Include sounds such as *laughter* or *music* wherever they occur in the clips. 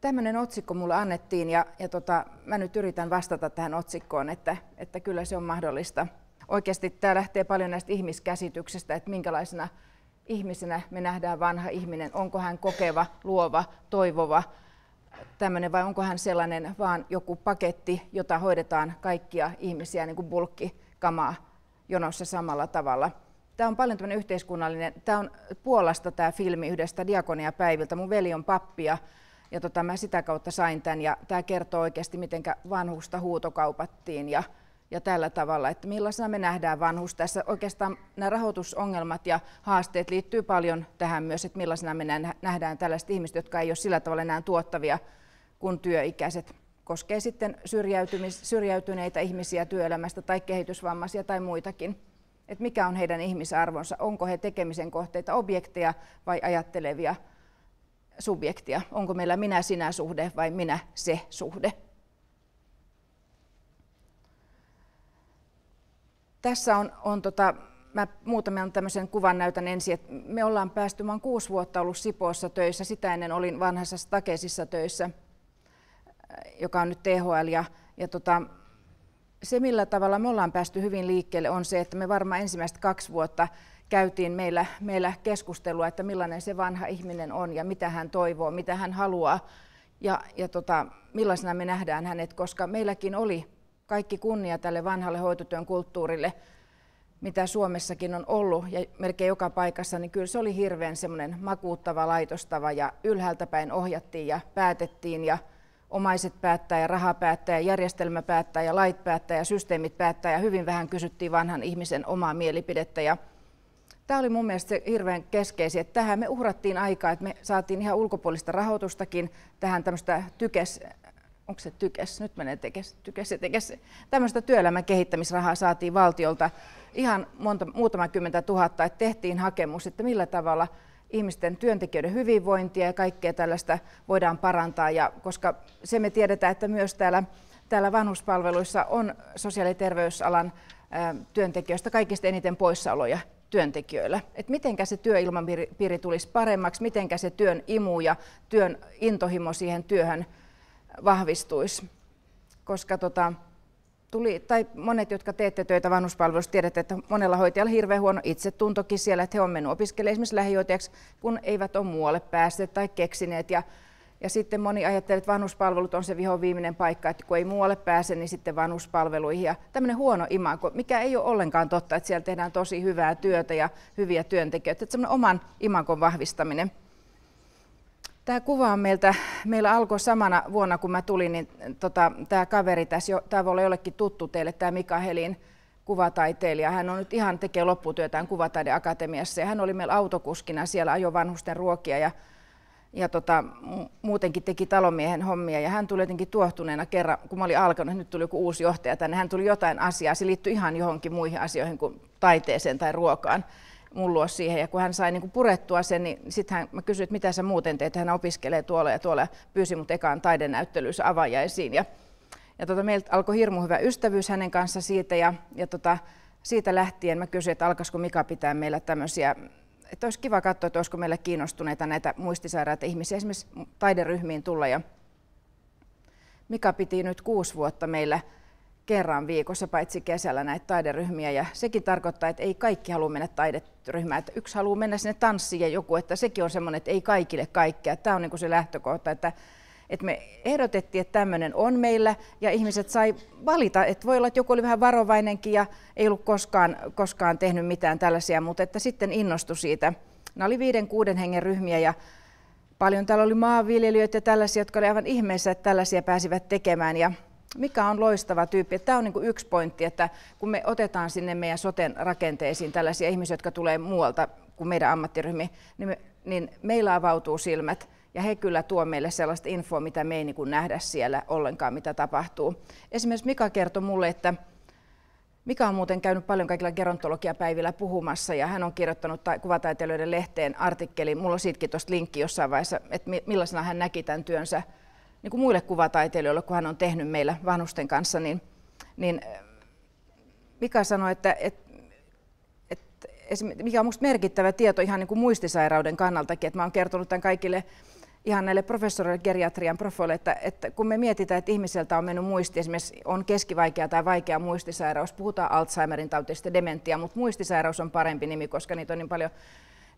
Tämmöinen otsikko mulle annettiin ja, ja tota, mä nyt yritän vastata tähän otsikkoon, että, että kyllä se on mahdollista. Oikeasti tämä lähtee paljon näistä ihmiskäsityksistä, että minkälaisena ihmisenä me nähdään vanha ihminen. Onko hän kokeva, luova, toivova tämmöinen vai onko hän sellainen vaan joku paketti, jota hoidetaan kaikkia ihmisiä niin kuin bulkkikamaa jonossa samalla tavalla. Tämä on paljon tämmöinen yhteiskunnallinen, tämä on Puolasta tämä filmi yhdestä päiviltä, Mun veli on pappia ja tota, mä sitä kautta sain tämän ja tämä kertoo oikeasti, miten vanhusta huutokaupattiin ja, ja tällä tavalla, että millaisena me nähdään vanhus tässä. Oikeastaan nämä rahoitusongelmat ja haasteet liittyy paljon tähän myös, että millaisena me nähdään tällaiset ihmiset, jotka ei ole sillä tavalla enää tuottavia kuin työikäiset. Koskee sitten syrjäytyneitä ihmisiä työelämästä tai kehitysvammaisia tai muitakin. Et mikä on heidän ihmisarvonsa, onko he tekemisen kohteita objekteja vai ajattelevia subjektia. Onko meillä minä-sinä-suhde vai minä-se-suhde? Tässä on, on tota, mä muutaman tämmöisen kuvan näytän ensin, että me ollaan päästy, mä oon kuusi vuotta ollut Sipoossa töissä, sitä ennen olin vanhassa Stakesissa töissä, äh, joka on nyt THL, ja, ja tota, se millä tavalla me ollaan päästy hyvin liikkeelle on se, että me varmaan ensimmäistä kaksi vuotta käytiin meillä, meillä keskustelua, että millainen se vanha ihminen on ja mitä hän toivoo, mitä hän haluaa ja, ja tota, millaisena me nähdään hänet, koska meilläkin oli kaikki kunnia tälle vanhalle hoitotyön kulttuurille, mitä Suomessakin on ollut ja melkein joka paikassa, niin kyllä se oli hirveän semmoinen makuuttava, laitostava ja ylhäältä päin ohjattiin ja päätettiin ja omaiset päättää ja raha päättää ja järjestelmä päättää ja lait päättää ja systeemit päättää ja hyvin vähän kysyttiin vanhan ihmisen omaa mielipidettä ja Tämä oli mun mielestä se hirveän keskeisiä, että tähän me uhrattiin aikaa, että me saatiin ihan ulkopuolista rahoitustakin tähän tämmöistä tykes, onko se tykes, nyt menee tekes, tykes ja tekes, tämmöistä työelämän kehittämisrahaa saatiin valtiolta ihan monta, muutama kymmentä tuhatta, että tehtiin hakemus, että millä tavalla ihmisten työntekijöiden hyvinvointia ja kaikkea tällaista voidaan parantaa, ja koska se me tiedetään, että myös täällä, täällä vanhuspalveluissa on sosiaali- ja terveysalan työntekijöistä kaikista eniten poissaoloja, työntekijöillä. Että mitenkä se työilmapiiri tulisi paremmaksi, mitenkä se työn imu ja työn intohimo siihen työhön vahvistuisi. Koska tota, tuli, tai monet, jotka teette töitä vanhuspalvelussa, tiedätte, että monella hoitajalla hirveän huono itsetuntokin siellä, että he on mennyt opiskelemaan esimerkiksi lähihoitajaksi, kun eivät ole muualle päässeet tai keksineet. Ja ja sitten moni ajattelee, että vanhuspalvelut on se viho viimeinen paikka, että kun ei muualle pääse, niin sitten vanhuspalveluihin. Ja tämmöinen huono imago, mikä ei ole ollenkaan totta, että siellä tehdään tosi hyvää työtä ja hyviä työntekijöitä. Että semmoinen oman imagon vahvistaminen. Tämä kuva on meiltä, meillä alkoi samana vuonna, kun mä tulin, niin tota, tämä kaveri tässä, jo, tämä voi olla jollekin tuttu teille, tämä Mika Helin kuvataiteilija. Hän on nyt ihan tekee lopputyötään Kuvataideakatemiassa ja hän oli meillä autokuskina siellä ajo vanhusten ruokia ja ja tota, muutenkin teki talomiehen hommia ja hän tuli jotenkin tuohtuneena kerran, kun mä olin alkanut, nyt tuli joku uusi johtaja tänne, hän tuli jotain asiaa, se liittyi ihan johonkin muihin asioihin kuin taiteeseen tai ruokaan mun luo siihen. Ja kun hän sai niin kuin purettua sen, niin sitten mä kysyin, että mitä sä muuten teet, hän opiskelee tuolla ja tuolla, pyysi mut ekaan taidenäyttelyissä avajaisiin. Ja, ja tota, meiltä alkoi hirmu hyvä ystävyys hänen kanssa siitä ja, ja tota, siitä lähtien mä kysyin, että alkaisiko Mika pitää meillä tämmöisiä että olisi kiva katsoa, että olisiko meillä kiinnostuneita näitä muistisairaita ihmisiä esimerkiksi taideryhmiin tulla. Ja Mika piti nyt kuusi vuotta meillä kerran viikossa, paitsi kesällä näitä taideryhmiä. Ja sekin tarkoittaa, että ei kaikki halua mennä taideryhmään. Että yksi haluaa mennä sinne tanssiin ja joku, että sekin on semmoinen, että ei kaikille kaikkea. Tämä on niin kuin se lähtökohta, että että me ehdotettiin, että tämmöinen on meillä ja ihmiset sai valita, että voi olla, että joku oli vähän varovainenkin ja ei ollut koskaan, koskaan tehnyt mitään tällaisia, mutta että sitten innostui siitä. Nämä oli viiden, kuuden hengen ryhmiä ja paljon täällä oli maanviljelijöitä ja tällaisia, jotka oli aivan ihmeessä, että tällaisia pääsivät tekemään ja mikä on loistava tyyppi. Tämä on niin yksi pointti, että kun me otetaan sinne meidän soten rakenteisiin tällaisia ihmisiä, jotka tulee muualta kuin meidän ammattiryhmiin, niin, me, niin meillä avautuu silmät ja he kyllä tuo meille sellaista infoa, mitä me ei niin kuin nähdä siellä ollenkaan, mitä tapahtuu. Esimerkiksi Mika kertoi mulle, että Mika on muuten käynyt paljon kaikilla gerontologiapäivillä puhumassa ja hän on kirjoittanut ta- kuvataiteilijoiden lehteen artikkelin, mulla on siitäkin tuosta linkki jossain vaiheessa, että mi- millaisena hän näki tämän työnsä niin kuin muille kuvataiteilijoille, kun hän on tehnyt meillä vanhusten kanssa, niin, niin Mika sanoi, että, että mikä on minusta merkittävä tieto ihan niin kuin muistisairauden kannaltakin, että mä kertonut tämän kaikille ihan näille professoreille, geriatrian profoille, että, että kun me mietitään, että ihmiseltä on mennyt muisti, esimerkiksi on keskivaikea tai vaikea muistisairaus, puhutaan Alzheimerin tautista, dementia, mutta muistisairaus on parempi nimi, koska niitä on niin paljon,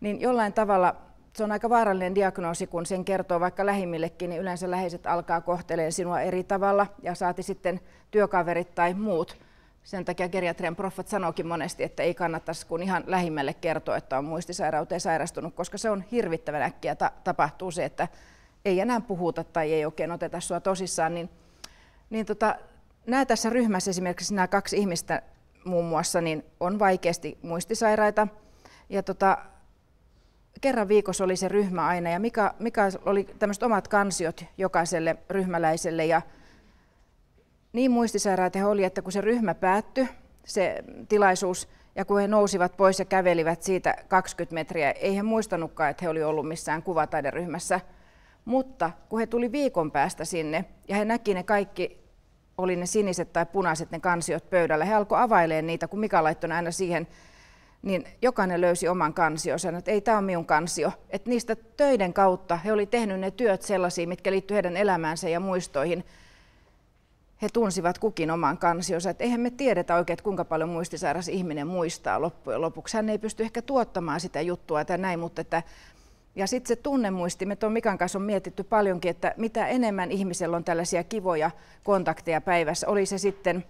niin jollain tavalla se on aika vaarallinen diagnoosi, kun sen kertoo vaikka lähimmillekin, niin yleensä läheiset alkaa kohteleen sinua eri tavalla ja saati sitten työkaverit tai muut sen takia geriatrian proffat sanoikin monesti, että ei kannattaisi kun ihan lähimmälle kertoa, että on muistisairauteen sairastunut, koska se on hirvittävän äkkiä ta- tapahtuu se, että ei enää puhuta tai ei oikein oteta sua tosissaan, niin, niin tota, nämä tässä ryhmässä esimerkiksi nämä kaksi ihmistä muun muassa niin on vaikeasti muistisairaita. Ja tota, kerran viikossa oli se ryhmä aina ja mikä mikä oli tämmöiset omat kansiot jokaiselle ryhmäläiselle ja niin muistisairaat he olivat, että kun se ryhmä päättyi, se tilaisuus, ja kun he nousivat pois ja kävelivät siitä 20 metriä, ei he muistanutkaan, että he olivat ollut missään kuvataideryhmässä. Mutta kun he tuli viikon päästä sinne ja he näki ne kaikki, oli ne siniset tai punaiset ne kansiot pöydällä, he alkoivat availemaan niitä, kun Mika laittoi aina siihen, niin jokainen löysi oman kansionsa, että ei tämä ole minun kansio. Että niistä töiden kautta he olivat tehneet ne työt sellaisia, mitkä liittyivät heidän elämäänsä ja muistoihin he tunsivat kukin oman kansionsa. Että eihän me tiedetä oikein, että kuinka paljon muistisairas ihminen muistaa loppujen lopuksi. Hän ei pysty ehkä tuottamaan sitä juttua tai näin, mutta että ja sitten se tunnemuisti, me tuon Mikan kanssa on mietitty paljonkin, että mitä enemmän ihmisellä on tällaisia kivoja kontakteja päivässä, oli se sitten,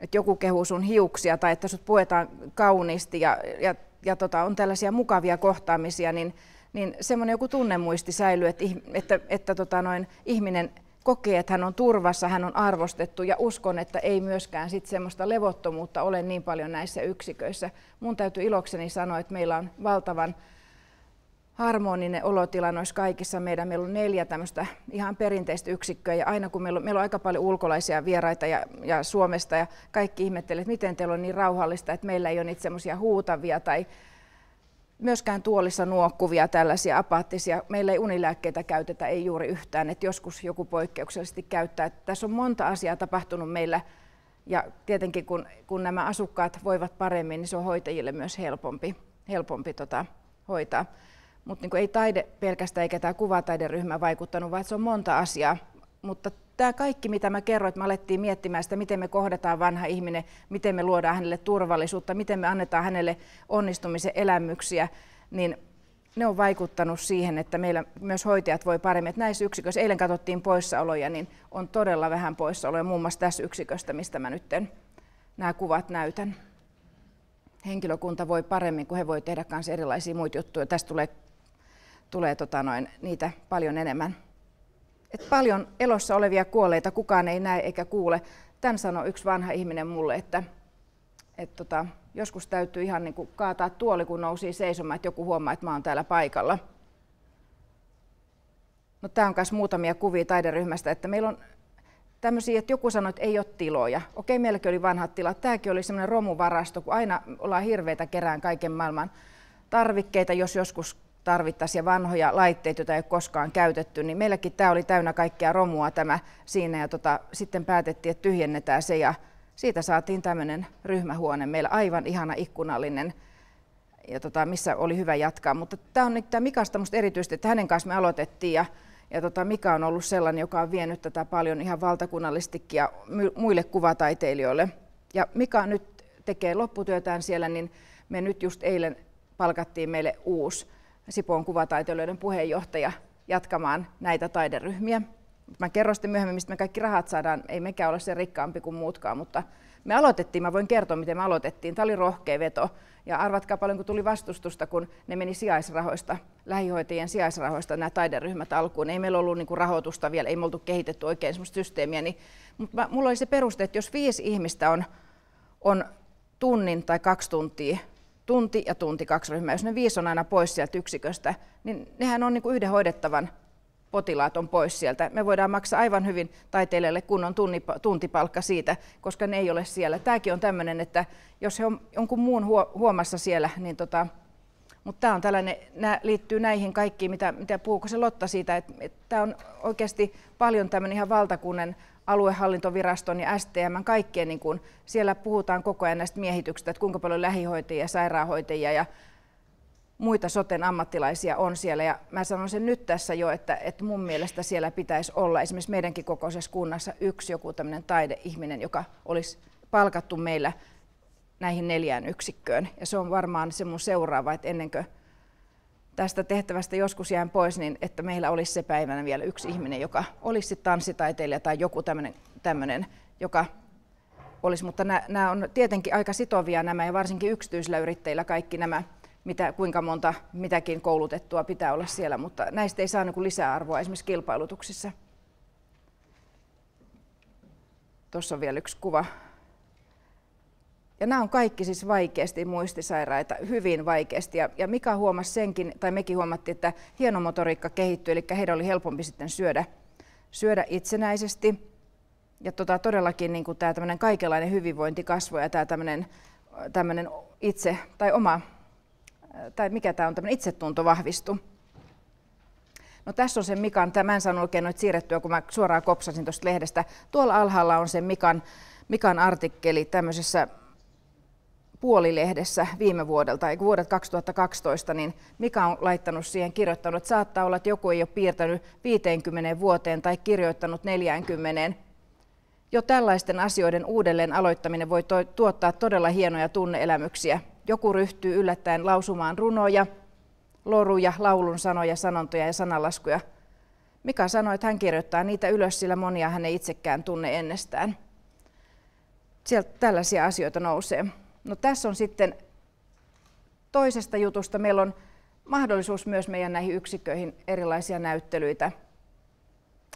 että joku kehuu sun hiuksia tai että sut puetaan kauniisti ja, ja, ja tota, on tällaisia mukavia kohtaamisia, niin, niin semmoinen joku tunnemuisti säilyy, että, että, että tota noin, ihminen kokee, että hän on turvassa, hän on arvostettu ja uskon, että ei myöskään sit semmoista levottomuutta ole niin paljon näissä yksiköissä. Mun täytyy ilokseni sanoa, että meillä on valtavan harmoninen olotila noissa kaikissa meidän. Meillä on neljä tämmöistä ihan perinteistä yksikköä ja aina kun meillä on, meillä on aika paljon ulkolaisia vieraita ja, ja Suomesta ja kaikki ihmettelee, että miten teillä on niin rauhallista, että meillä ei ole niitä semmoisia huutavia tai myöskään tuolissa nuokkuvia tällaisia apaattisia. Meillä ei unilääkkeitä käytetä, ei juuri yhtään, että joskus joku poikkeuksellisesti käyttää. Että tässä on monta asiaa tapahtunut meillä ja tietenkin kun, kun nämä asukkaat voivat paremmin, niin se on hoitajille myös helpompi, helpompi tota, hoitaa. Mutta niin ei taide pelkästään eikä tämä kuvataideryhmä vaikuttanut, vaan se on monta asiaa, mutta tämä kaikki, mitä mä kerroin, että me alettiin miettimään sitä, miten me kohdataan vanha ihminen, miten me luodaan hänelle turvallisuutta, miten me annetaan hänelle onnistumisen elämyksiä, niin ne on vaikuttanut siihen, että meillä myös hoitajat voi paremmin. Että näissä yksiköissä, eilen katsottiin poissaoloja, niin on todella vähän poissaoloja, muun muassa tässä yksiköstä, mistä mä nyt nämä kuvat näytän. Henkilökunta voi paremmin, kun he voi tehdä myös erilaisia muita juttuja. Tästä tulee, tulee tota noin, niitä paljon enemmän että paljon elossa olevia kuolleita kukaan ei näe eikä kuule. Tämän sanoi yksi vanha ihminen mulle, että, että tota, joskus täytyy ihan niin kuin kaataa tuoli, kun nousi seisomaan, että joku huomaa, että mä oon täällä paikalla. No, tämä on myös muutamia kuvia taideryhmästä, että meillä on tämmöisiä, että joku sanoi, että ei ole tiloja. Okei, meilläkin oli vanhat tilat. Tämäkin oli semmoinen romuvarasto, kun aina ollaan hirveitä kerään kaiken maailman tarvikkeita, jos joskus tarvittaisiin ja vanhoja laitteita, joita ei ole koskaan käytetty, niin meilläkin tämä oli täynnä kaikkea romua tämä siinä ja tota, sitten päätettiin, että tyhjennetään se ja siitä saatiin tämmöinen ryhmähuone. Meillä aivan ihana ikkunallinen ja tota, missä oli hyvä jatkaa. Mutta tämä on nyt tämä Mikasta musta erityisesti, että hänen kanssa me aloitettiin ja, ja tota, Mika on ollut sellainen, joka on vienyt tätä paljon ihan valtakunnallistikin ja muille kuvataiteilijoille. Ja Mika nyt tekee lopputyötään siellä, niin me nyt just eilen palkattiin meille uusi Sipoon kuvataiteilijoiden puheenjohtaja jatkamaan näitä taideryhmiä. Mä kerron sitten myöhemmin, mistä me kaikki rahat saadaan. Ei mekään ole se rikkaampi kuin muutkaan, mutta me aloitettiin, mä voin kertoa, miten me aloitettiin. Tämä oli rohkea veto. Ja arvatkaa paljon, kun tuli vastustusta, kun ne meni sijaisrahoista, lähihoitajien sijaisrahoista nämä taideryhmät alkuun. Ei meillä ollut niinku rahoitusta vielä, ei me oltu kehitetty oikein semmoista systeemiä. Niin, mutta mulla oli se peruste, että jos viisi ihmistä on, on tunnin tai kaksi tuntia tunti ja tunti kaksi ryhmää, jos ne viisi on aina pois sieltä yksiköstä, niin nehän on niin kuin yhden hoidettavan potilaat on pois sieltä. Me voidaan maksaa aivan hyvin taiteilijalle kunnon tuntipalkka siitä, koska ne ei ole siellä. Tämäkin on tämmöinen, että jos he on jonkun muun huomassa siellä, niin tota, mutta tämä on tällainen, nämä liittyy näihin kaikkiin, mitä, mitä puhuuko se Lotta siitä, että, että tämä on oikeasti paljon tämmöinen ihan valtakunnan aluehallintoviraston ja STM, kaikkien niin kun siellä puhutaan koko ajan näistä miehityksistä, että kuinka paljon lähihoitajia, sairaanhoitajia ja muita soten ammattilaisia on siellä. Ja mä sanon sen nyt tässä jo, että, että mun mielestä siellä pitäisi olla esimerkiksi meidänkin kokoisessa kunnassa yksi joku tämmöinen taideihminen, joka olisi palkattu meillä näihin neljään yksikköön. Ja se on varmaan se mun seuraava, että ennen kuin tästä tehtävästä joskus jään pois, niin että meillä olisi se päivänä vielä yksi ihminen, joka olisi tanssitaiteilija tai joku tämmöinen, joka olisi. Mutta nämä on tietenkin aika sitovia nämä ja varsinkin yksityisillä yrittäjillä kaikki nämä, mitä, kuinka monta mitäkin koulutettua pitää olla siellä, mutta näistä ei saa niin lisäarvoa esimerkiksi kilpailutuksissa. Tuossa on vielä yksi kuva ja nämä on kaikki siis vaikeasti muistisairaita, hyvin vaikeasti. Ja, ja Mika huomasi senkin, tai mekin huomattiin, että hienomotoriikka kehittyi, eli heidän oli helpompi sitten syödä, syödä itsenäisesti. Ja tota, todellakin niin kuin tämä tämmöinen kaikenlainen hyvinvointi kasvoi ja tämä tämmöinen, tämmöinen itse, tai oma, tai mikä tämä on, tämmöinen itsetunto vahvistui. No tässä on se Mikan, tämä en saanut oikein noita siirrettyä, kun mä suoraan kopsasin tuosta lehdestä. Tuolla alhaalla on se Mikan, Mikan artikkeli tämmöisessä puolilehdessä viime vuodelta, eikä vuodet 2012, niin Mika on laittanut siihen kirjoittanut, että saattaa olla, että joku ei ole piirtänyt 50 vuoteen tai kirjoittanut 40. Jo tällaisten asioiden uudelleen aloittaminen voi to- tuottaa todella hienoja tunneelämyksiä. Joku ryhtyy yllättäen lausumaan runoja, loruja, laulun sanoja, sanontoja ja sanalaskuja. Mika sanoi, että hän kirjoittaa niitä ylös, sillä monia hän ei itsekään tunne ennestään. Sieltä tällaisia asioita nousee. No tässä on sitten toisesta jutusta. Meillä on mahdollisuus myös meidän näihin yksiköihin erilaisia näyttelyitä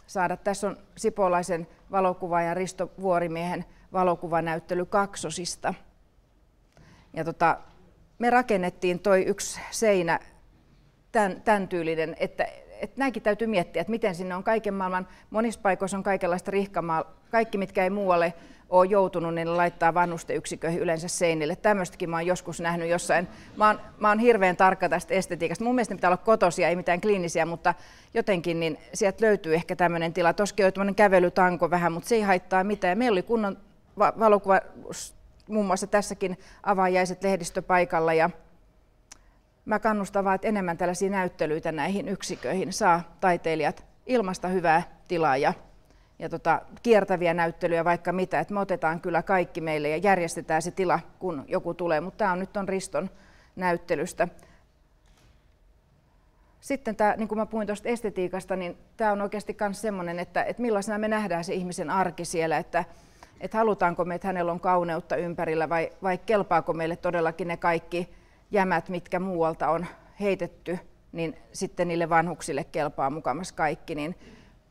saada. Tässä on Sipolaisen valokuvaajan Risto Vuorimiehen valokuvanäyttely kaksosista. Ja tota, me rakennettiin toi yksi seinä tämän, tämän tyylinen, että että näinkin täytyy miettiä, että miten sinne on kaiken maailman, monissa paikoissa on kaikenlaista rihkamaa, kaikki mitkä ei muualle ole joutunut, niin laittaa vanhusten yksiköihin yleensä seinille. Tämmöistäkin mä oon joskus nähnyt jossain. Mä oon, mä oon hirveän tarkka tästä estetiikasta. Mun mielestä ne pitää olla kotosia, ei mitään kliinisiä, mutta jotenkin niin sieltä löytyy ehkä tämmöinen tila. Toskin on tämmöinen kävelytanko vähän, mutta se ei haittaa mitään. Meillä oli kunnon valokuva, muun muassa tässäkin avaajaiset lehdistöpaikalla ja mä kannustan vaan, että enemmän tällaisia näyttelyitä näihin yksiköihin saa taiteilijat ilmasta hyvää tilaa ja, ja tota, kiertäviä näyttelyjä vaikka mitä, että me otetaan kyllä kaikki meille ja järjestetään se tila, kun joku tulee, mutta tämä on nyt on Riston näyttelystä. Sitten tämä, niin kuin mä puhuin tuosta estetiikasta, niin tämä on oikeasti myös semmoinen, että, että millaisena me nähdään se ihmisen arki siellä, että, että halutaanko me, että hänellä on kauneutta ympärillä vai, vai kelpaako meille todellakin ne kaikki jämät, mitkä muualta on heitetty, niin sitten niille vanhuksille kelpaa mukamas kaikki. Niin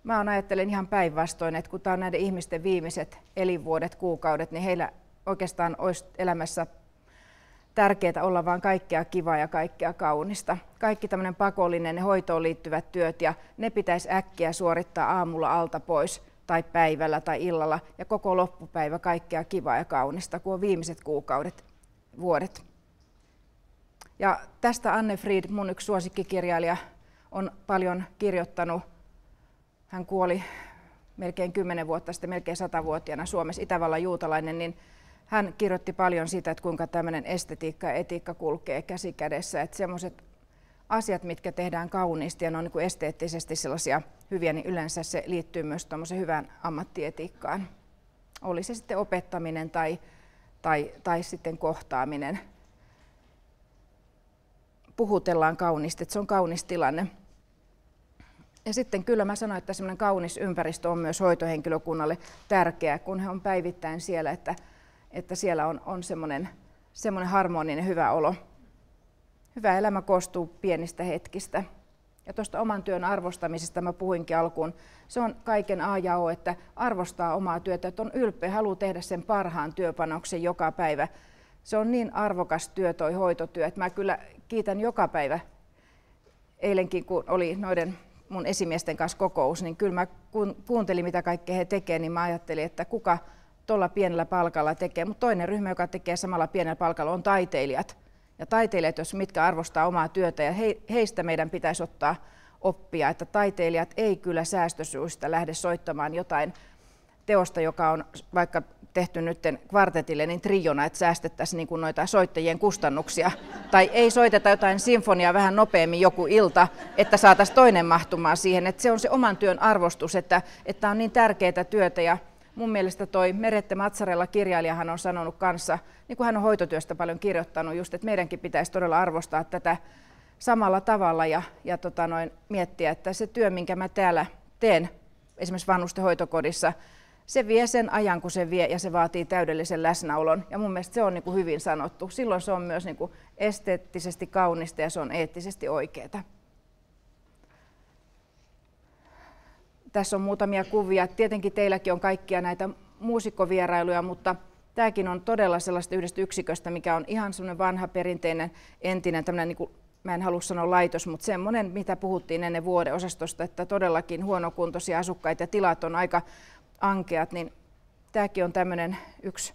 mä ajattelen ihan päinvastoin, että kun tämä on näiden ihmisten viimeiset elinvuodet, kuukaudet, niin heillä oikeastaan olisi elämässä tärkeää olla vain kaikkea kivaa ja kaikkea kaunista. Kaikki tämmöinen pakollinen ne hoitoon liittyvät työt ja ne pitäisi äkkiä suorittaa aamulla alta pois tai päivällä tai illalla ja koko loppupäivä kaikkea kivaa ja kaunista, kun on viimeiset kuukaudet, vuodet. Ja tästä Anne Fried, mun yksi suosikkikirjailija, on paljon kirjoittanut. Hän kuoli melkein 10 vuotta sitten, melkein 100-vuotiaana Suomessa, Itävallan juutalainen, niin hän kirjoitti paljon siitä, että kuinka tämmöinen estetiikka ja etiikka kulkee käsi kädessä. Että semmoiset asiat, mitkä tehdään kauniisti ja ne on niin kuin esteettisesti sellaisia hyviä, niin yleensä se liittyy myös tuommoisen hyvään ammattietiikkaan. Oli se sitten opettaminen tai, tai, tai sitten kohtaaminen puhutellaan kaunisti, että se on kaunis tilanne. Ja sitten kyllä mä sanoin, että semmoinen kaunis ympäristö on myös hoitohenkilökunnalle tärkeää, kun he on päivittäin siellä, että, että siellä on, on semmoinen, semmoinen harmoninen hyvä olo. Hyvä elämä koostuu pienistä hetkistä. Ja tuosta oman työn arvostamisesta mä puhuinkin alkuun. Se on kaiken A ja O, että arvostaa omaa työtä, että on ylpeä, haluaa tehdä sen parhaan työpanoksen joka päivä se on niin arvokas työ toi hoitotyö, että mä kyllä kiitän joka päivä. Eilenkin kun oli noiden mun esimiesten kanssa kokous, niin kyllä mä kuuntelin mitä kaikkea he tekevät, niin mä ajattelin, että kuka tuolla pienellä palkalla tekee. Mutta toinen ryhmä, joka tekee samalla pienellä palkalla, on taiteilijat. Ja taiteilijat, jos mitkä arvostaa omaa työtä, ja heistä meidän pitäisi ottaa oppia, että taiteilijat ei kyllä säästösyistä lähde soittamaan jotain teosta, joka on vaikka tehty nyt kvartetille niin triona, että säästettäisiin niin kuin noita soittajien kustannuksia. Tai ei soiteta jotain sinfoniaa vähän nopeammin joku ilta, että saataisiin toinen mahtumaan siihen. Että se on se oman työn arvostus, että, että on niin tärkeää työtä ja mun mielestä toi Merette Matsarella kirjailijahan on sanonut kanssa, niin kuin hän on hoitotyöstä paljon kirjoittanut, just, että meidänkin pitäisi todella arvostaa tätä samalla tavalla ja, ja tota noin, miettiä, että se työ, minkä mä täällä teen, esimerkiksi vanhusten hoitokodissa, se vie sen ajan, kun se vie, ja se vaatii täydellisen läsnäolon. Ja mun mielestä se on niin kuin hyvin sanottu. Silloin se on myös niin kuin esteettisesti kaunista ja se on eettisesti oikeaa. Tässä on muutamia kuvia. Tietenkin teilläkin on kaikkia näitä muusikkovierailuja, mutta tämäkin on todella sellaista yhdestä yksiköstä, mikä on ihan semmoinen vanha perinteinen entinen tämmöinen niin kuin mä en halua sanoa laitos, mutta semmoinen, mitä puhuttiin ennen vuodeosastosta, että todellakin huonokuntoisia asukkaita ja tilat on aika ankeat, niin tämäkin on tämmöinen yksi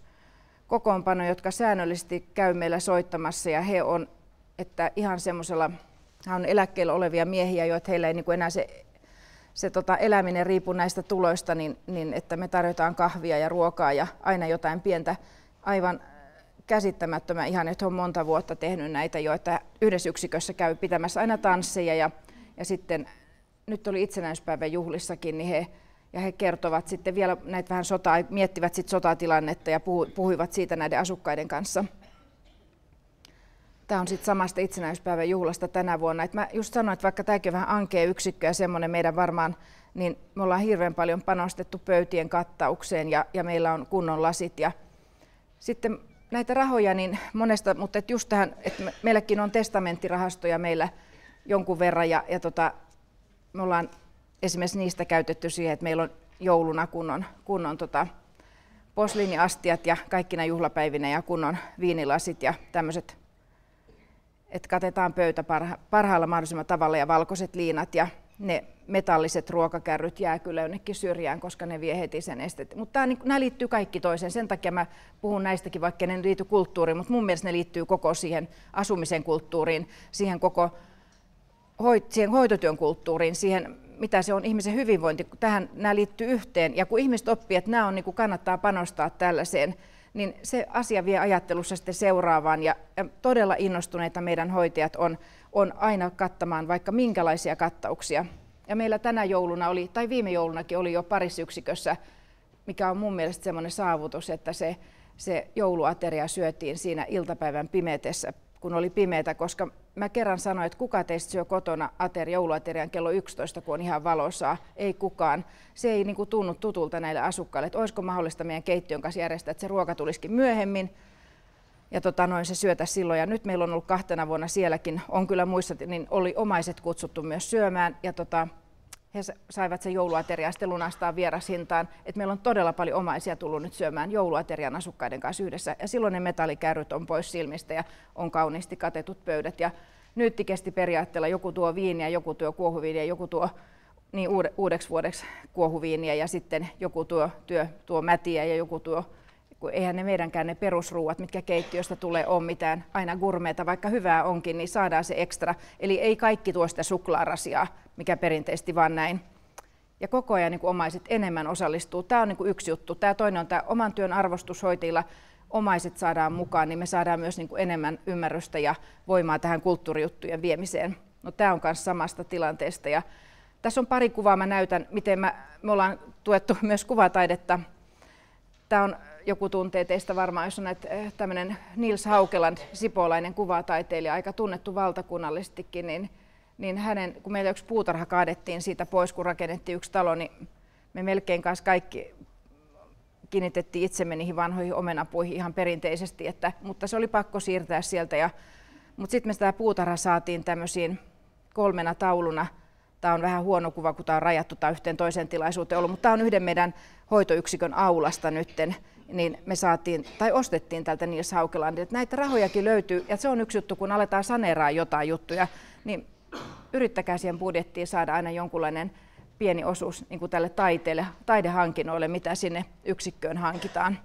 kokoonpano, jotka säännöllisesti käy meillä soittamassa ja he on, että ihan semmoisella, on eläkkeellä olevia miehiä, joita heillä ei niin kuin enää se, se tota eläminen riipu näistä tuloista, niin, niin että me tarjotaan kahvia ja ruokaa ja aina jotain pientä aivan käsittämättömän ihan, että on monta vuotta tehnyt näitä jo, että yhdessä yksikössä käy pitämässä aina tansseja ja, ja sitten nyt oli itsenäispäivän juhlissakin, niin he ja he kertovat sitten vielä näitä vähän sotaa, miettivät sitten sotatilannetta ja puhuivat siitä näiden asukkaiden kanssa. Tämä on sitten samasta itsenäisyyspäivän juhlasta tänä vuonna. Et mä just sanoin, että vaikka tämäkin on vähän ankea yksikkö ja semmoinen meidän varmaan, niin me ollaan hirveän paljon panostettu pöytien kattaukseen ja, ja meillä on kunnon lasit. Ja sitten näitä rahoja niin monesta, mutta et just tähän, että meilläkin on testamenttirahastoja meillä jonkun verran ja, ja tota, me ollaan esimerkiksi niistä käytetty siihen, että meillä on jouluna kunnon, kunnon tota, posliiniastiat ja kaikkina juhlapäivinä ja kunnon viinilasit ja tämmöiset, että katetaan pöytä parha, parhaalla mahdollisimman tavalla ja valkoiset liinat ja ne metalliset ruokakärryt jää kyllä jonnekin syrjään, koska ne vie heti sen estet. Mutta niin, nämä liittyy kaikki toiseen. Sen takia mä puhun näistäkin, vaikka ne liittyy kulttuuriin, mutta mun mielestä ne liittyy koko siihen asumisen kulttuuriin, siihen koko hoit, siihen hoitotyön kulttuuriin, siihen mitä se on ihmisen hyvinvointi, kun tähän nämä liittyy yhteen. Ja kun ihmiset oppii, että nämä on, niin kuin kannattaa panostaa tällaiseen, niin se asia vie ajattelussa sitten seuraavaan. Ja todella innostuneita meidän hoitajat on, on aina kattamaan vaikka minkälaisia kattauksia. Ja meillä tänä jouluna oli, tai viime joulunakin oli jo parissa yksikössä, mikä on mun mielestä semmoinen saavutus, että se, se jouluateria syötiin siinä iltapäivän pimetessä kun oli pimeätä, koska mä kerran sanoin, että kuka teistä syö kotona ateri, jouluaterian kello 11, kun on ihan valosaa. Ei kukaan. Se ei niin kuin, tunnu tutulta näille asukkaille, että olisiko mahdollista meidän keittiön kanssa järjestää, että se ruoka tulisikin myöhemmin ja tota noin, se syötä silloin. Ja nyt meillä on ollut kahtena vuonna sielläkin, on kyllä muissa, niin oli omaiset kutsuttu myös syömään. Ja tota, he saivat sen jouluateria sitten lunastaa vierasintaan. Et meillä on todella paljon omaisia tullut nyt syömään jouluaterian asukkaiden kanssa yhdessä. Ja silloin ne metallikärryt on pois silmistä ja on kauniisti katetut pöydät. Ja nyt kesti periaatteella joku tuo viiniä, joku tuo kuohuviiniä, joku tuo niin uudeksi vuodeksi kuohuviiniä ja sitten joku tuo, työ, tuo mätiä ja joku tuo kun eihän ne meidänkään ne perusruuat, mitkä keittiöstä tulee, on mitään aina gurmeita, vaikka hyvää onkin, niin saadaan se ekstra. Eli ei kaikki tuosta suklaarasiaa, mikä perinteisesti vaan näin. Ja koko ajan niin kuin omaiset enemmän osallistuu. Tämä on niin kuin yksi juttu. Tämä toinen on tämä oman työn arvostus hoitajilla. Omaiset saadaan mukaan, niin me saadaan myös niin kuin enemmän ymmärrystä ja voimaa tähän kulttuurijuttujen viemiseen. No, tämä on myös samasta tilanteesta. Ja tässä on pari kuvaa, mä näytän, miten mä, me ollaan tuettu *laughs* myös kuvataidetta. Tämä on joku tuntee teistä varmaan, jos on eh, tämmöinen Nils Haukeland, sipolainen kuvataiteilija, aika tunnettu valtakunnallisestikin, niin niin hänen, kun meillä yksi puutarha kaadettiin siitä pois, kun rakennettiin yksi talo, niin me melkein kanssa kaikki kiinnitettiin itsemme niihin vanhoihin omenapuihin ihan perinteisesti, että, mutta se oli pakko siirtää sieltä. Ja, mutta sitten me sitä puutarha saatiin tämmöisiin kolmena tauluna. Tämä on vähän huono kuva, kun tämä on rajattu tämä yhteen toiseen tilaisuuteen ollut, mutta tämä on yhden meidän hoitoyksikön aulasta nytten. Niin me saatiin, tai ostettiin tältä Nils Haukelandilta, että näitä rahojakin löytyy, ja se on yksi juttu, kun aletaan saneeraa jotain juttuja, niin yrittäkää siihen budjettiin saada aina jonkunlainen pieni osuus niin kuin tälle taiteelle, taidehankinnoille, mitä sinne yksikköön hankitaan.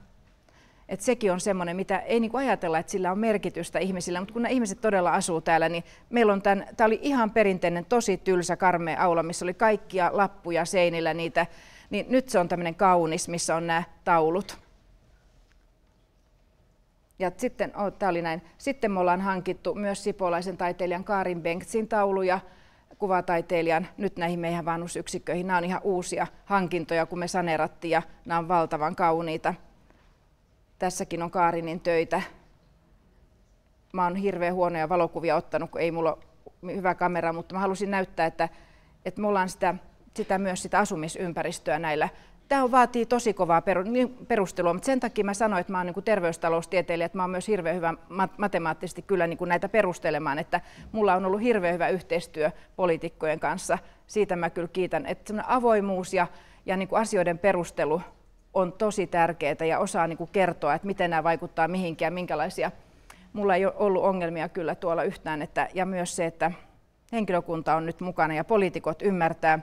Et sekin on semmoinen, mitä ei niinku ajatella, että sillä on merkitystä ihmisillä, mutta kun nämä ihmiset todella asuu täällä, niin meillä on tämä oli ihan perinteinen, tosi tylsä, karmea aula, missä oli kaikkia lappuja seinillä niitä, niin nyt se on tämmöinen kaunis, missä on nämä taulut. Ja sitten, oh, oli näin. Sitten me ollaan hankittu myös sipolaisen taiteilijan Kaarin Bengtsin tauluja, kuvataiteilijan nyt näihin meidän vanhusyksikköihin. Nämä on ihan uusia hankintoja, kun me sanerattiin ja nämä on valtavan kauniita. Tässäkin on Kaarinin töitä. Mä oon hirveän huonoja valokuvia ottanut, kun ei mulla ole hyvä kamera, mutta mä halusin näyttää, että, että me ollaan sitä, sitä myös sitä asumisympäristöä näillä Tämä vaatii tosi kovaa niin perustelua, mutta sen takia mä sanoin, että mä oon niin terveystaloustieteilijä, että mä oon myös hirveän hyvä matemaattisesti kyllä niin näitä perustelemaan, että mulla on ollut hirveän hyvä yhteistyö poliitikkojen kanssa. Siitä mä kyllä kiitän, että avoimuus ja, ja niin asioiden perustelu on tosi tärkeää ja osaa niin kertoa, että miten nämä vaikuttaa mihinkin ja minkälaisia. Mulla ei ole ollut ongelmia kyllä tuolla yhtään, että, ja myös se, että henkilökunta on nyt mukana ja poliitikot ymmärtää,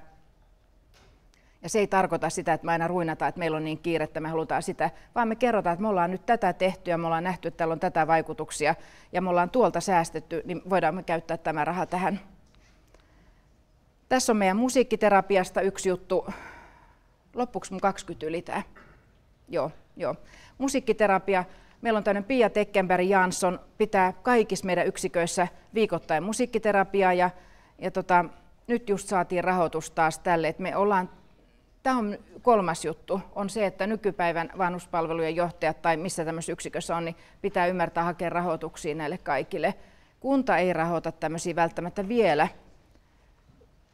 ja se ei tarkoita sitä, että me aina ruinataan, että meillä on niin kiire, että me halutaan sitä, vaan me kerrotaan, että me ollaan nyt tätä tehty ja me ollaan nähty, että täällä on tätä vaikutuksia ja me ollaan tuolta säästetty, niin voidaan me käyttää tämä raha tähän. Tässä on meidän musiikkiterapiasta yksi juttu. Loppuksi mun 20 yli tää. Joo, joo. Musiikkiterapia. Meillä on tämmöinen Pia Tekkenberg Jansson, pitää kaikissa meidän yksiköissä viikoittain musiikkiterapiaa ja, ja tota, nyt just saatiin rahoitus taas tälle, että me ollaan Tämä on kolmas juttu, on se, että nykypäivän vanhuspalvelujen johtajat tai missä tämmöisessä yksikössä on, niin pitää ymmärtää hakea rahoituksia näille kaikille. Kunta ei rahoita tämmöisiä välttämättä vielä.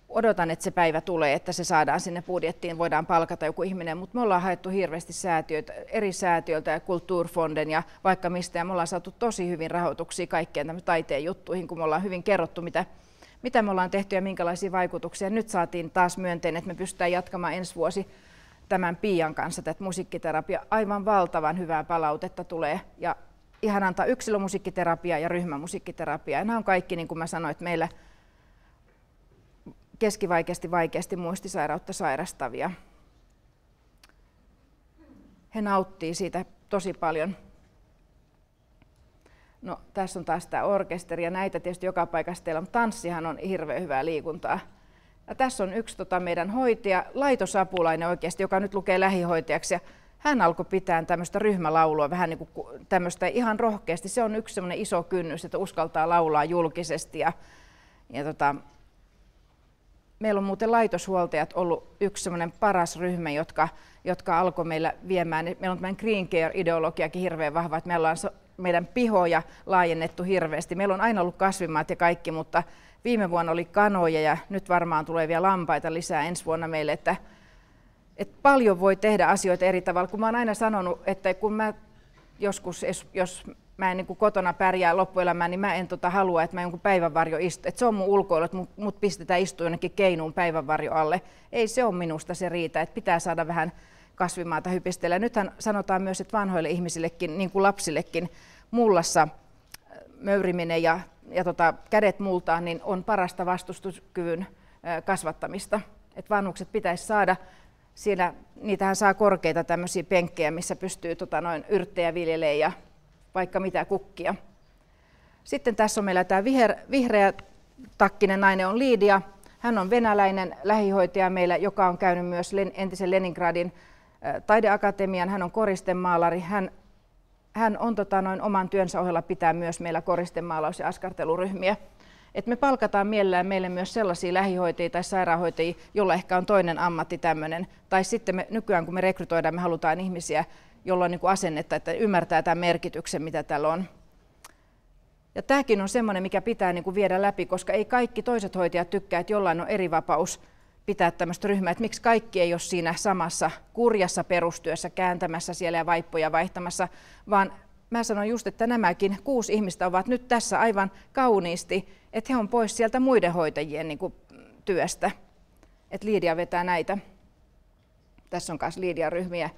Odotan, että se päivä tulee, että se saadaan sinne budjettiin, voidaan palkata joku ihminen, mutta me ollaan haettu hirveästi säätiöitä, eri säätiöiltä ja kulttuurfonden ja vaikka mistä, ja me ollaan saatu tosi hyvin rahoituksia kaikkeen taiteen juttuihin, kun me ollaan hyvin kerrottu, mitä, mitä me ollaan tehty ja minkälaisia vaikutuksia. Nyt saatiin taas myönteinen, että me pystytään jatkamaan ensi vuosi tämän Pian kanssa tätä musiikkiterapia. Aivan valtavan hyvää palautetta tulee ja ihan antaa yksilömusiikkiterapia ja ryhmämusiikkiterapia. Ja nämä on kaikki, niin kuin mä sanoin, että meillä keskivaikeasti, vaikeasti muistisairautta sairastavia. He nauttii siitä tosi paljon No tässä on taas tämä orkesteri ja näitä tietysti joka paikassa teillä, mutta tanssihan on hirveän hyvää liikuntaa. Ja tässä on yksi tota, meidän hoitaja, laitosapulainen oikeasti, joka nyt lukee lähihoitajaksi. Ja hän alkoi pitää tämmöistä ryhmälaulua, vähän niin kuin tämmöistä ihan rohkeasti. Se on yksi semmoinen iso kynnys, että uskaltaa laulaa julkisesti. Ja, ja tota, meillä on muuten laitoshuoltajat ollut yksi semmoinen paras ryhmä, jotka, jotka alkoi meillä viemään. Meillä on tämmöinen Green Care-ideologiakin hirveän vahva, että me ollaan meidän pihoja laajennettu hirveästi. Meillä on aina ollut kasvimaat ja kaikki, mutta viime vuonna oli kanoja ja nyt varmaan tulee vielä lampaita lisää ensi vuonna meille, että, että paljon voi tehdä asioita eri tavalla. Kun mä oon aina sanonut, että kun mä joskus, jos mä en niin kuin kotona pärjää loppuelämään, niin mä en tota halua, että mä jonkun päivänvarjo istu. Että se on mun ulkoilu, että mut, mut pistetään istuun jonnekin keinuun päivänvarjo alle. Ei se on minusta se riitä, että pitää saada vähän kasvimaata hypistellä. Nythän sanotaan myös, että vanhoille ihmisillekin, niin kuin lapsillekin, mullassa äh, möyriminen ja, ja tota, kädet multaan niin on parasta vastustuskyvyn äh, kasvattamista. Et vanhukset pitäisi saada siellä, niitähän saa korkeita tämmöisiä penkkejä, missä pystyy tota, noin yrttejä viljelemään ja vaikka mitä kukkia. Sitten tässä on meillä tämä viher, vihreä takkinen nainen on Liidia. Hän on venäläinen lähihoitaja meillä, joka on käynyt myös entisen Leningradin taideakatemian, hän on koristemaalari, hän hän on tota, noin, oman työnsä ohella pitää myös meillä koristemaalaus- ja askarteluryhmiä. Et me palkataan mielellään meille myös sellaisia lähihoitajia tai sairaanhoitajia, jolla ehkä on toinen ammatti tämmöinen. Tai sitten me, nykyään kun me rekrytoidaan, me halutaan ihmisiä, jolla on niin kuin asennetta, että ymmärtää tämän merkityksen, mitä täällä on. Ja tämäkin on semmoinen, mikä pitää niin kuin viedä läpi, koska ei kaikki toiset hoitajat tykkää, että jollain on eri vapaus pitää tämmöistä ryhmää, että miksi kaikki ei ole siinä samassa kurjassa perustyössä kääntämässä siellä ja vaippoja vaihtamassa, vaan mä sanon just, että nämäkin kuusi ihmistä ovat nyt tässä aivan kauniisti, että he on pois sieltä muiden hoitajien niin kuin, työstä. Että Liidia vetää näitä. Tässä on myös Liidian ryhmiä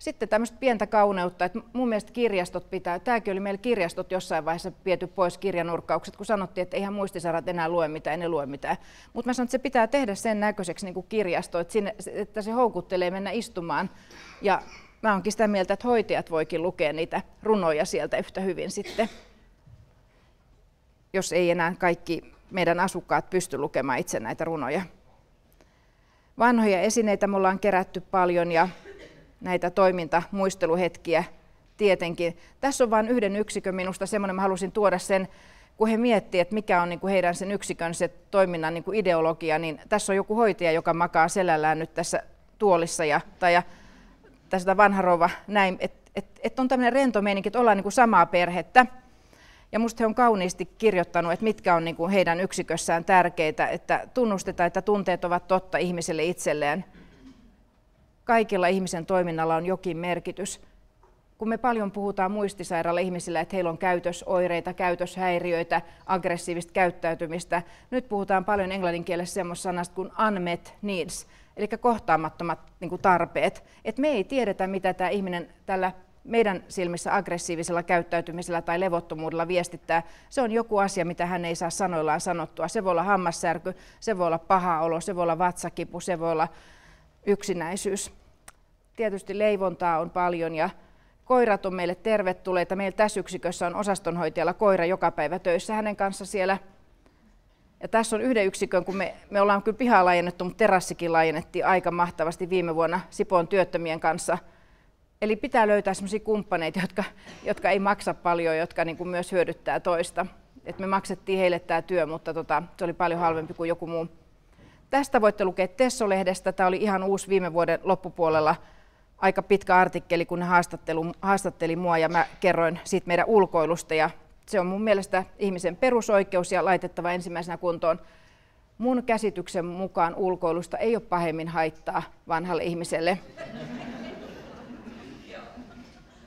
sitten tämmöistä pientä kauneutta, että mun mielestä kirjastot pitää, tämäkin oli meillä kirjastot jossain vaiheessa piety pois kirjanurkaukset, kun sanottiin, että eihän muistisarat enää lue mitään, ne lue mitään. Mutta mä sanoin, että se pitää tehdä sen näköiseksi niin kuin kirjasto, että, sinne, että se houkuttelee mennä istumaan. Ja mä oonkin sitä mieltä, että hoitajat voikin lukea niitä runoja sieltä yhtä hyvin sitten, jos ei enää kaikki meidän asukkaat pysty lukemaan itse näitä runoja. Vanhoja esineitä me ollaan kerätty paljon ja näitä toimintamuisteluhetkiä tietenkin. Tässä on vain yhden yksikön minusta semmoinen, mä halusin tuoda sen, kun he miettivät, että mikä on niin kuin heidän sen yksikön se toiminnan niin ideologia, niin tässä on joku hoitaja, joka makaa selällään nyt tässä tuolissa ja, tai ja, tästä vanha rouva näin, että et, et on tämmöinen rento meininki, että ollaan niinku samaa perhettä. Ja musta he on kauniisti kirjoittanut, että mitkä on niin kuin heidän yksikössään tärkeitä, että tunnustetaan, että tunteet ovat totta ihmiselle itselleen kaikilla ihmisen toiminnalla on jokin merkitys. Kun me paljon puhutaan muistisairailla ihmisillä, että heillä on käytösoireita, käytöshäiriöitä, aggressiivista käyttäytymistä, nyt puhutaan paljon englannin kielessä semmoista sanasta kuin unmet needs, eli kohtaamattomat niin tarpeet. Et me ei tiedetä, mitä tämä ihminen tällä meidän silmissä aggressiivisella käyttäytymisellä tai levottomuudella viestittää, se on joku asia, mitä hän ei saa sanoillaan sanottua. Se voi olla hammassärky, se voi olla paha olo, se voi olla vatsakipu, se voi olla yksinäisyys. Tietysti leivontaa on paljon ja koirat on meille tervetulleita. Meillä tässä yksikössä on osastonhoitajalla koira joka päivä töissä hänen kanssa siellä. Ja tässä on yhden yksikön, kun me, me ollaan kyllä pihaa laajennettu, mutta terassikin laajennettiin aika mahtavasti viime vuonna Sipoon työttömien kanssa. Eli pitää löytää sellaisia kumppaneita, jotka, jotka ei maksa paljon, jotka niin kuin myös hyödyttää toista. Et me maksettiin heille tämä työ, mutta tota, se oli paljon halvempi kuin joku muu Tästä voitte lukea Tessolehdestä. Tämä oli ihan uusi viime vuoden loppupuolella aika pitkä artikkeli, kun haastatteli, haastatteli mua ja mä kerroin siitä meidän ulkoilusta. Ja se on mun mielestä ihmisen perusoikeus ja laitettava ensimmäisenä kuntoon. Mun käsityksen mukaan ulkoilusta ei ole pahemmin haittaa vanhalle ihmiselle.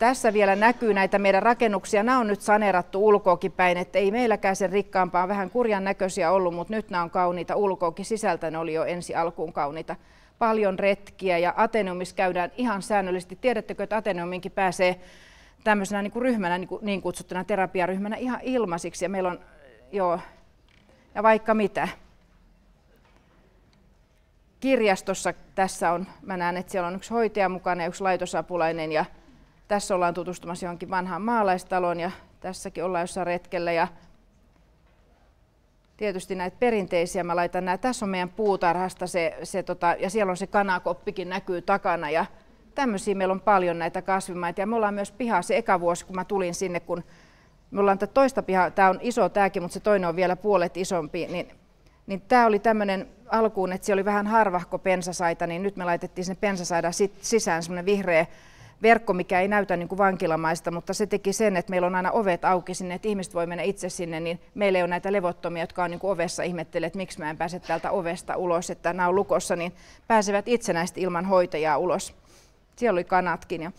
Tässä vielä näkyy näitä meidän rakennuksia. Nämä on nyt saneerattu ulkoakin päin, että ei meilläkään sen rikkaampaa vähän kurjan näköisiä ollut, mutta nyt nämä on kauniita ulkoakin sisältä, ne oli jo ensi alkuun kauniita. Paljon retkiä ja Ateneumissa käydään ihan säännöllisesti. Tiedättekö, että Ateneuminkin pääsee tämmöisenä niin kuin ryhmänä, niin, kuin niin kutsuttuna terapiaryhmänä ihan ilmaisiksi ja meillä on joo, ja vaikka mitä. Kirjastossa tässä on, mä näen, että siellä on yksi hoitaja mukana ja yksi laitosapulainen ja tässä ollaan tutustumassa johonkin vanhaan maalaistaloon ja tässäkin ollaan jossain retkellä. Ja tietysti näitä perinteisiä mä laitan nämä. Tässä on meidän puutarhasta se, se tota, ja siellä on se kanakoppikin näkyy takana. Ja tämmöisiä meillä on paljon näitä kasvimaita. Ja me ollaan myös piha se eka vuosi, kun mä tulin sinne, kun me ollaan tätä toista pihaa, tämä on iso tämäkin, mutta se toinen on vielä puolet isompi, niin, niin tämä oli tämmöinen alkuun, että se oli vähän harvahko pensasaita, niin nyt me laitettiin sinne pensasaidan sisään semmoinen vihreä verkko, mikä ei näytä niin kuin vankilamaista, mutta se teki sen, että meillä on aina ovet auki sinne, että ihmiset voi mennä itse sinne, niin meillä ei ole näitä levottomia, jotka on niin kuin ovessa ihmettelee, että miksi mä en pääse täältä ovesta ulos, että nämä on lukossa, niin pääsevät itsenäisesti ilman hoitajaa ulos. Siellä oli kanatkin. Ja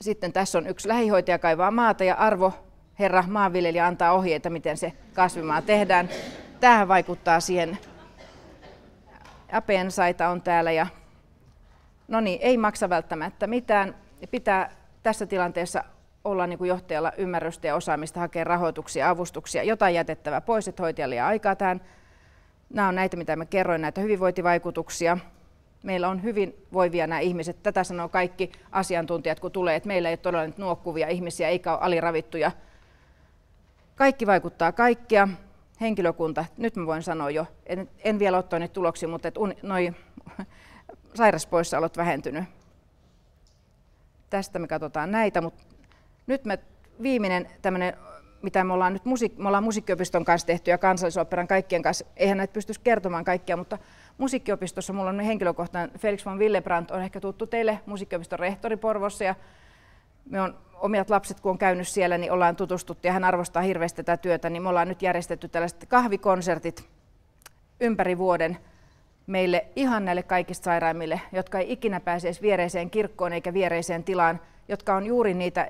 sitten tässä on yksi lähihoitaja kaivaa maata ja Arvo, herra maanviljelijä, antaa ohjeita, miten se kasvimaa tehdään. Tähän vaikuttaa siihen. Apensaita on täällä ja no niin, ei maksa välttämättä mitään. Pitää tässä tilanteessa olla niin kuin johtajalla ymmärrystä ja osaamista hakea rahoituksia, avustuksia, jotain jätettävä pois, että hoitajalle ja aikaa tähän. Nämä on näitä, mitä mä kerroin, näitä hyvinvointivaikutuksia. Meillä on hyvin voivia nämä ihmiset. Tätä sanoo kaikki asiantuntijat, kun tulee, että meillä ei ole todella nyt nuokkuvia ihmisiä eikä ole aliravittuja. Kaikki vaikuttaa kaikkia. Henkilökunta, nyt mä voin sanoa jo, en, en vielä ottaa niitä tuloksia mutta et un, noi sairaspoissaolot vähentynyt. Tästä me katsotaan näitä, mutta nyt me viimeinen tämmöinen, mitä me ollaan nyt musiik- me ollaan musiikkiopiston kanssa tehty ja kansallisoperan kaikkien kanssa, eihän näitä pysty kertomaan kaikkia, mutta musiikkiopistossa mulla on henkilökohtainen, Felix von Willebrand on ehkä tuttu teille, musiikkiopiston rehtori Porvossa ja me on omiat lapset, kun on käynyt siellä, niin ollaan tutustuttu ja hän arvostaa hirveästi tätä työtä, niin me ollaan nyt järjestetty tällaiset kahvikonsertit ympäri vuoden meille ihan näille kaikista sairaimmille, jotka ei ikinä pääse edes viereiseen kirkkoon eikä viereiseen tilaan, jotka on juuri niitä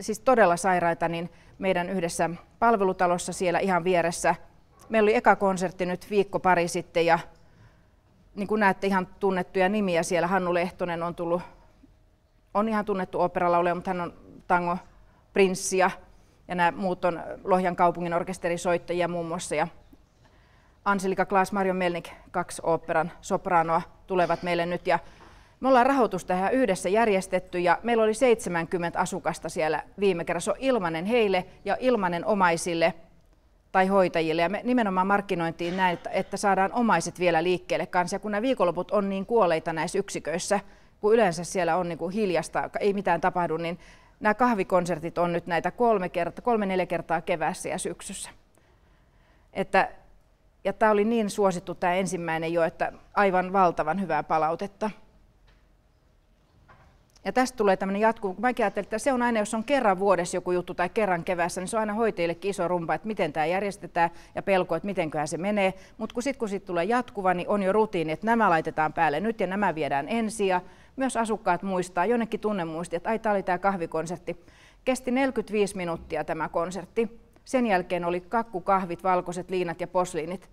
siis todella sairaita, niin meidän yhdessä palvelutalossa siellä ihan vieressä. Meillä oli eka konsertti nyt viikko pari sitten ja niin kuin näette ihan tunnettuja nimiä siellä. Hannu Lehtonen on tullut, on ihan tunnettu operalaulaja, mutta hän on tango prinssia ja nämä muut on Lohjan kaupungin orkesterisoittajia muun muassa. Ja Anselika Klaas Marjo Melnik, kaksi oopperan sopraanoa, tulevat meille nyt. Ja me ollaan rahoitus tähän yhdessä järjestetty ja meillä oli 70 asukasta siellä viime kerralla. Se on ilmainen heille ja ilmainen omaisille tai hoitajille. Ja me nimenomaan markkinointiin näin, että, että saadaan omaiset vielä liikkeelle kanssa. Ja kun nämä viikonloput on niin kuoleita näissä yksiköissä, kun yleensä siellä on niin kuin hiljasta, ei mitään tapahdu, niin nämä kahvikonsertit on nyt näitä kolme, kertaa, kolme neljä kertaa keväässä ja syksyssä. Että ja tämä oli niin suosittu tämä ensimmäinen jo, että aivan valtavan hyvää palautetta. Ja tästä tulee tämmöinen jatkuu. Kun mäkin ajattelin, että se on aina, jos on kerran vuodessa joku juttu tai kerran kevässä, niin se on aina hoitajille iso rumpa, että miten tämä järjestetään ja pelko, että mitenköhän se menee. Mutta kun sitten kun sit tulee jatkuva, niin on jo rutiini, että nämä laitetaan päälle nyt ja nämä viedään ensin. Ja myös asukkaat muistaa, jonnekin muisti, että ai, tämä oli tämä kahvikonsertti. Kesti 45 minuuttia tämä konsertti. Sen jälkeen oli kakkukahvit, valkoiset liinat ja posliinit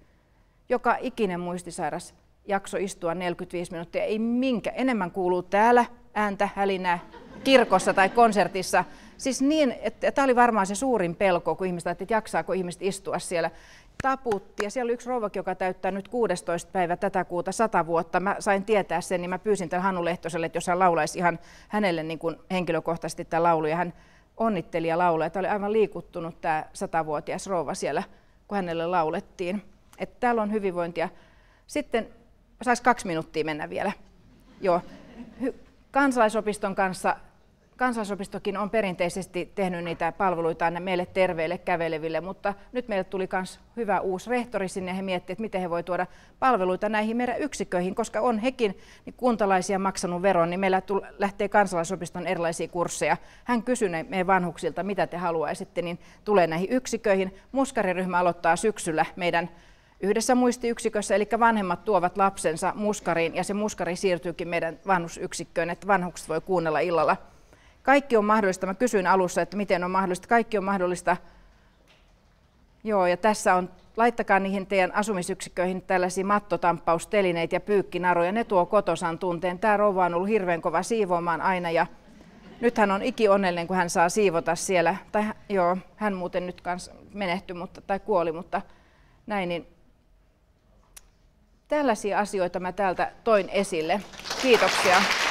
joka ikinen muistisairas jakso istua 45 minuuttia, ei minkä. Enemmän kuuluu täällä ääntä, hälinää, kirkossa tai konsertissa. Siis niin, että tämä oli varmaan se suurin pelko, kun ihmiset että jaksaako ihmiset istua siellä. Taputti ja siellä oli yksi rouvakin, joka täyttää nyt 16. päivä tätä kuuta 100 vuotta. Mä sain tietää sen, niin mä pyysin tämän Hannu Lehtoselle, että jos hän laulaisi ihan hänelle niin kuin henkilökohtaisesti tämä laulu. Ja hän onnitteli ja lauloi. Tämä oli aivan liikuttunut tämä 100-vuotias rouva siellä, kun hänelle laulettiin. Että täällä on hyvinvointia. Sitten saisi kaksi minuuttia mennä vielä. Joo. Kansalaisopiston kanssa kansalaisopistokin on perinteisesti tehnyt niitä palveluita aina meille terveille käveleville, mutta nyt meille tuli myös hyvä uusi rehtori sinne ja he miettivät, että miten he voi tuoda palveluita näihin meidän yksiköihin, koska on hekin niin kuntalaisia maksanut veron, niin meillä tuli, lähtee kansalaisopiston erilaisia kursseja. Hän kysyi meidän vanhuksilta, mitä te haluaisitte, niin tulee näihin yksiköihin. Muskariryhmä aloittaa syksyllä meidän yhdessä muistiyksikössä, eli vanhemmat tuovat lapsensa muskariin ja se muskari siirtyykin meidän vanhusyksikköön, että vanhukset voi kuunnella illalla. Kaikki on mahdollista. Mä kysyin alussa, että miten on mahdollista. Kaikki on mahdollista. Joo, ja tässä on, laittakaa niihin teidän asumisyksikköihin tällaisia mattotamppaustelineitä ja pyykkinaroja. Ne tuo kotosan tunteen. Tämä rouva on ollut hirveän kova siivoamaan aina ja nyt hän on iki onnellinen, kun hän saa siivota siellä. Tai joo, hän muuten nyt kanssa menehtyi mutta, tai kuoli, mutta näin. Niin Tällaisia asioita mä täältä toin esille. Kiitoksia.